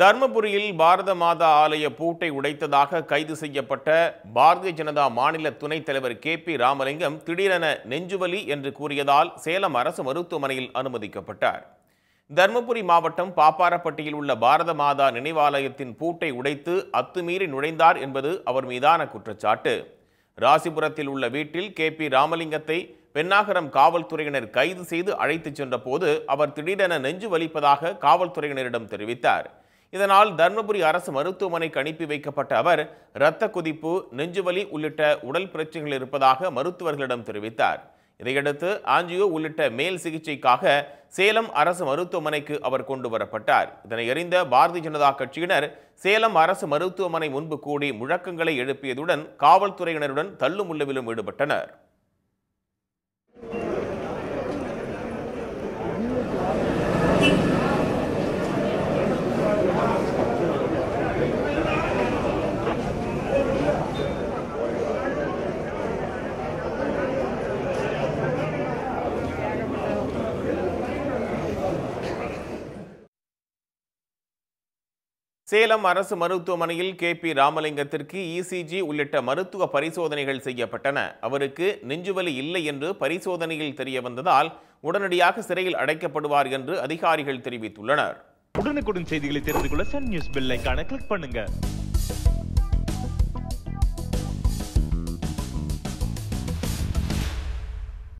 தர்மபுரியில் பாரத மாதா ஆலய பூட்டை உடைத்ததாக கைது செய்யப்பட்ட பாரதிய ஜனதா மாநில துணைத் தலைவர் கே பி ராமலிங்கம் திடீரென நெஞ்சுவலி என்று கூறியதால் சேலம் அரசு மருத்துவமனையில் அனுமதிக்கப்பட்டார் தர்மபுரி மாவட்டம் பாப்பாரப்பட்டியில் உள்ள பாரத மாதா நினைவாலயத்தின் பூட்டை உடைத்து அத்துமீறி நுழைந்தார் என்பது அவர் மீதான குற்றச்சாட்டு ராசிபுரத்தில் உள்ள வீட்டில் கே பி ராமலிங்கத்தை பெண்ணாகரம் காவல்துறையினர் கைது செய்து அழைத்துச் சென்றபோது அவர் திடீரென நெஞ்சு வலிப்பதாக காவல்துறையினரிடம் தெரிவித்தார் இதனால் தருமபுரி அரசு மருத்துவமனைக்கு அனுப்பி வைக்கப்பட்ட அவர் இரத்த குதிப்பு நெஞ்சுவலி உள்ளிட்ட உடல் பிரச்சனைகள் இருப்பதாக மருத்துவர்களிடம் தெரிவித்தார் இதையடுத்து ஆஞ்சியோ உள்ளிட்ட மேல் சிகிச்சைக்காக சேலம் அரசு மருத்துவமனைக்கு அவர் கொண்டு வரப்பட்டார் இதனை அறிந்த பாரதிய ஜனதா கட்சியினர் சேலம் அரசு மருத்துவமனை முன்பு கூடி முழக்கங்களை எழுப்பியதுடன் காவல்துறையினருடன் தள்ளுமுள்ளவிலும் ஈடுபட்டனர் சேலம் அரசு மருத்துவமனையில் கே பி ராமலிங்கத்திற்கு இசிஜி உள்ளிட்ட மருத்துவ பரிசோதனைகள் செய்யப்பட்டன அவருக்கு நெஞ்சுவலி இல்லை என்று பரிசோதனையில் தெரிய வந்ததால் உடனடியாக சிறையில் அடைக்கப்படுவார் என்று அதிகாரிகள் தெரிவித்துள்ளனர் உடனுக்குடன் செய்திகளை தெரிந்து கொள்ள சன் நியூஸ் பெல்லைக்கான கிளிக் பண்ணுங்கள்